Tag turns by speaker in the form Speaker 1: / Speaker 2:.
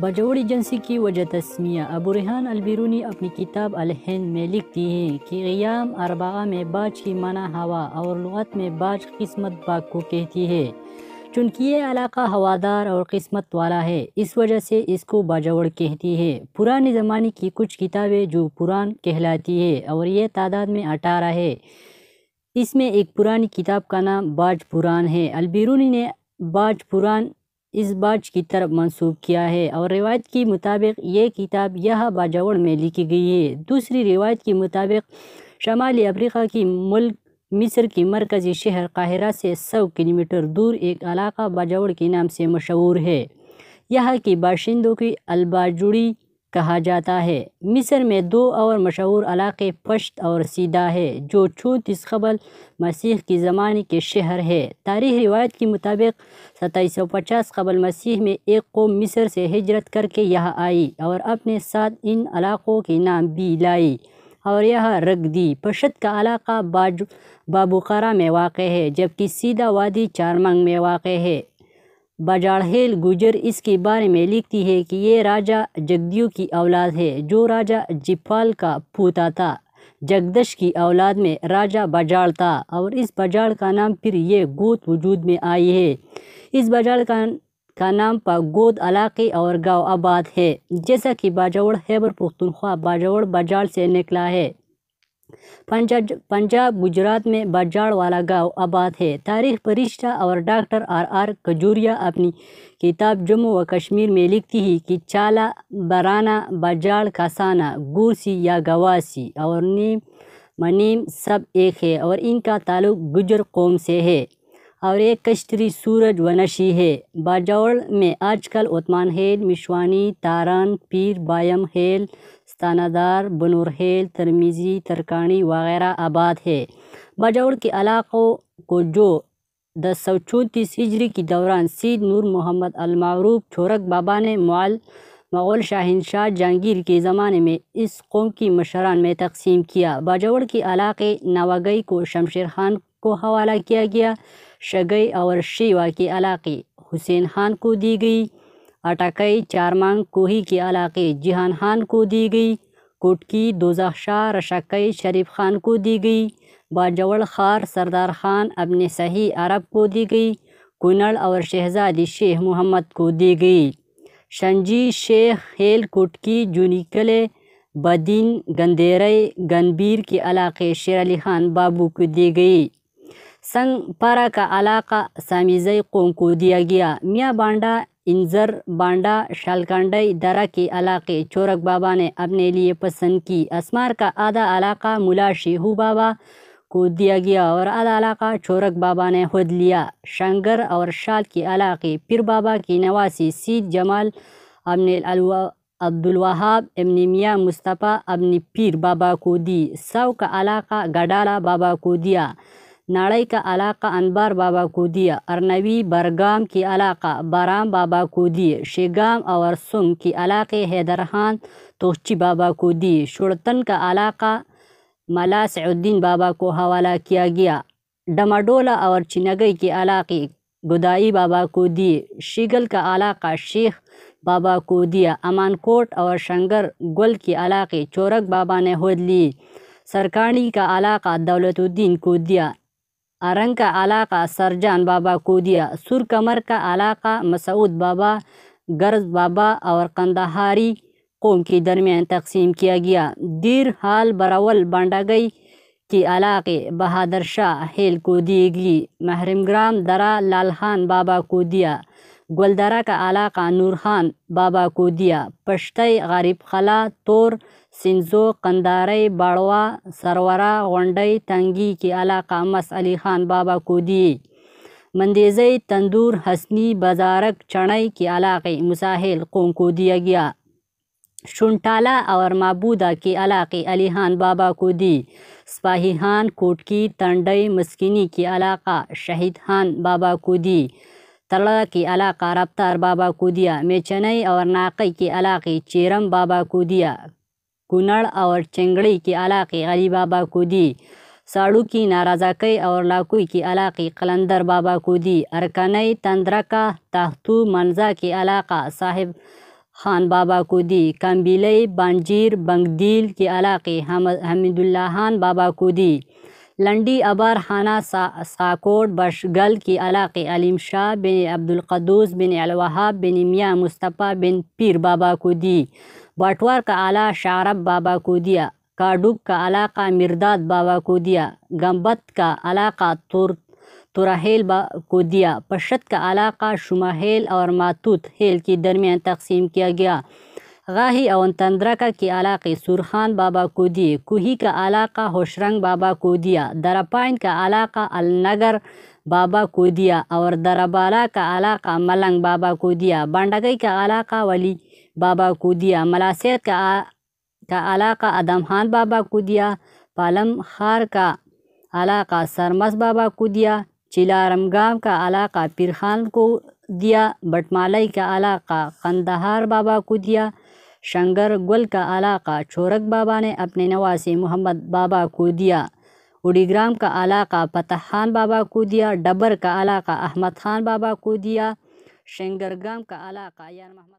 Speaker 1: بجوڑ جنسی کی وجہ تسمیہ ابو ریحان البیرونی اپنی کتاب الہند میں لکھتی ہیں کہ قیام اربا میں باج کی مانا ہوا اور لغت میں باج قسمت باغ کو کہتی ہے چونکہ یہ علاقہ ہوادار اور قسمت والا ہے اس وجہ سے اس کو باجوڑ کہتی ہے پرانے زمانے کی کچھ کتابیں جو پران کہلاتی ہے اور یہ تعداد میں اٹھارہ ہے اس میں ایک پرانی کتاب کا نام باج پران ہے البیرونی نے باج پران اس باج کی طرف منسوب کیا ہے اور روایت کی مطابق یہ کتاب یہاں باجاوڑ میں لکھی گئی ہے دوسری روایت کے مطابق شمالی افریقہ کی ملک مصر کی مرکزی شہر قاہرہ سے سو کلومیٹر دور ایک علاقہ باجاوڑ کے نام سے مشہور ہے یہاں کی باشندوں کی الباجوڑی کہا جاتا ہے مصر میں دو اور مشہور علاقے پشت اور سیدھا ہے جو اس قبل مسیح کی زمانے کے شہر ہے تاریخ روایت کے مطابق ستائیس سو پچاس قبل مسیح میں ایک قوم مصر سے ہجرت کر کے یہاں آئی اور اپنے ساتھ ان علاقوں کے نام بھی لائی اور یہاں رکھ دی پشت کا علاقہ بابو بابوکارہ میں واقع ہے جبکہ سیدھا وادی چارمنگ میں واقع ہے باجاڑیل گجر اس کے بارے میں لکھتی ہے کہ یہ راجہ جگدیو کی اولاد ہے جو راجہ جپال کا پوتا تھا جگدش کی اولاد میں راجہ بجاڑ تھا اور اس بجاڑ کا نام پھر یہ گوت وجود میں آئی ہے اس بجاڑ کا کا نام پا گود علاقے اور گاؤں آباد ہے جیسا کہ باجوڑ خیبر پختونخوا باجوڑ بجاڑ سے نکلا ہے پنجاب گجرات میں بجاڑ والا گاؤں آباد ہے تاریخ پرشتہ اور ڈاکٹر آر آر کجوریا اپنی کتاب جموں و کشمیر میں لکھتی ہے کہ چالا برانا بجاڑ کا گوسی یا گواسی اور نیم منیم سب ایک ہے اور ان کا تعلق گجر قوم سے ہے اور ایک کشتری سورج و نشی ہے باجوڑ میں آج کل عثمان ہیل مشوانی تاران پیر بایم ہیل ستانہ دار بنور ہیل ترمیزی ترکانی وغیرہ آباد ہے باجوڑ کے علاقوں کو جو دس سو چونتیس سجری کے دوران سید نور محمد المعروف چھورک بابا نے معل مغول شاہن شاہ جہانگیر کے زمانے میں اس قوم کی مشران میں تقسیم کیا باجوڑ کے علاقے نواگئی کو شمشیر خان کو حوالہ کیا گیا شگئی اور شیوا کے علاقے حسین خان کو دی گئی اٹکئی چارمانگ کوہی کے علاقے جہان خان کو دی گئی کوٹکی دوزہ شاہ رشق شریف خان کو دی گئی باجوڑ خار سردار خان ابن صحیح عرب کو دی گئی کنڑ اور شہزادی شیخ محمد کو دی گئی شنجی شیخ ہیل کوٹکی جنی کل بدین گندیرے گنبیر کے علاقے شیر علی خان بابو کو دی گئی سنگ پارا کا علاقہ سامیزئی قوم کو دیا گیا میاں بانڈا انزر بانڈا شالکانڈئی درا کے علاقے چورک بابا نے اپنے لیے پسند کی اسمار کا آدھا علاقہ ملا شیہو بابا کو دیا گیا اور آدھا علاقہ چورک بابا نے خود لیا شنگر اور شال کے علاقے پیر بابا کی نواسی سید جمال ابنِ عبد الوہاب ابنی میاں مصطفیٰ ابنی پیر بابا کو دی سو کا علاقہ گڈالا بابا کو دیا ناڑی کا علاقہ انبار بابا کو دیا ارنوی برگام کی علاقہ بارم بابا کو دیے شیگام اور سنگ کی علاقے حیدر خان بابا کو دیے شرطن کا علاقہ ملاس الدین بابا کو حوالہ کیا گیا ڈماڈولا اور چنگئی کے علاقے گدائی بابا کو دیے شیگل کا علاقہ شیخ بابا کو دیا امان کوٹ اور شنگر گل کے علاقے چورک بابا نے ہود لیے سرکانی کا علاقہ دولت الدین کو دیا آرنگ کا علاقہ سرجان بابا کو دیا سرکمر کا علاقہ مسعود بابا غرز بابا اور قندہاری قوم کے درمیان تقسیم کیا گیا دیر حال براول بانڈاگئی کی علاقے بہادر شاہ ہیل کو دی گئی محرم گرام درا لالحان بابا کو دیا گلدرک اعلی قانور خان بابا کودیا پشتی غریب خلا تور سنزو قنداری باڑوا سرورا غونډی تنگی کې اعلی قامس علی خان بابا کودی مندیزی تندور حسنی بزارک چنئی کی علاقے مساحل قوم کو دیا گیا شنٹالا اور معبودہ کے علاقے علی خان بابا کو دی سپاہی خان کوٹکی تنڈئی مسکینی کی علاقہ شہید خان بابا کو دی ತಳಕಿ ಅಲಾಕ ರಪ್ತಾರ್ ಬಾಬಾ ಕೂದಿಯ ಮೇಚನೈ और नाकई की अलाकी चेरम बाबा कूदिया कुनड़ और चेंगड़ी की अलाकी अली बाबा कूदी साड़ू की नाराजाकई और लाकुई की अलाकी कलंदर बाबा कूदी अरकनई तंद्रका ताहतू मंजा की अलाका साहिब खान बाबा कूदी कम्बिलई बांजीर बंगदील की अलाकी हम, हमीदुल्ला खान बाबा कूदी لنڈی خانہ سا ساکوٹ بشگل کی علاقۂ علیم شاہ بن عبدالقدوس بن الوہاب بن میاں مصطفیٰ بن پیر بابا کو دی بٹوار کا اعلیٰ شارب بابا کو دیا کاڈوب کا علاقہ مرداد بابا کو دیا گمبت کا علاقہ تور تراحیل با کو دیا پشت کا علاقہ شما ہیل اور ماتوت ہیل کے درمیان تقسیم کیا گیا غاہی اون تندرکا کی علاقے سرخان بابا کو دیے کوہی کا علاقہ ہوشرنگ بابا کو دیا دراپائن کا علاقہ النگر بابا کو دیا اور دربالا کا علاقہ ملنگ بابا کو دیا بانڈگئی کا علاقہ ولی بابا کو دیا ملاسیت کا کا علاقہ ادمہان بابا کو دیا پالم خار کا علاقہ سرمس بابا کو دیا چلارم گام کا علاقہ پیرخان کو دیا بٹمالئی کا علاقہ قندہار بابا کو دیا شنگر گل کا علاقہ چھورک بابا نے اپنے نواسی محمد بابا کو دیا اڑی گرام کا علاقہ فتح خان بابا کو دیا ڈبر کا علاقہ احمد خان بابا کو دیا شنگر گرام کا علاقہ یار محمد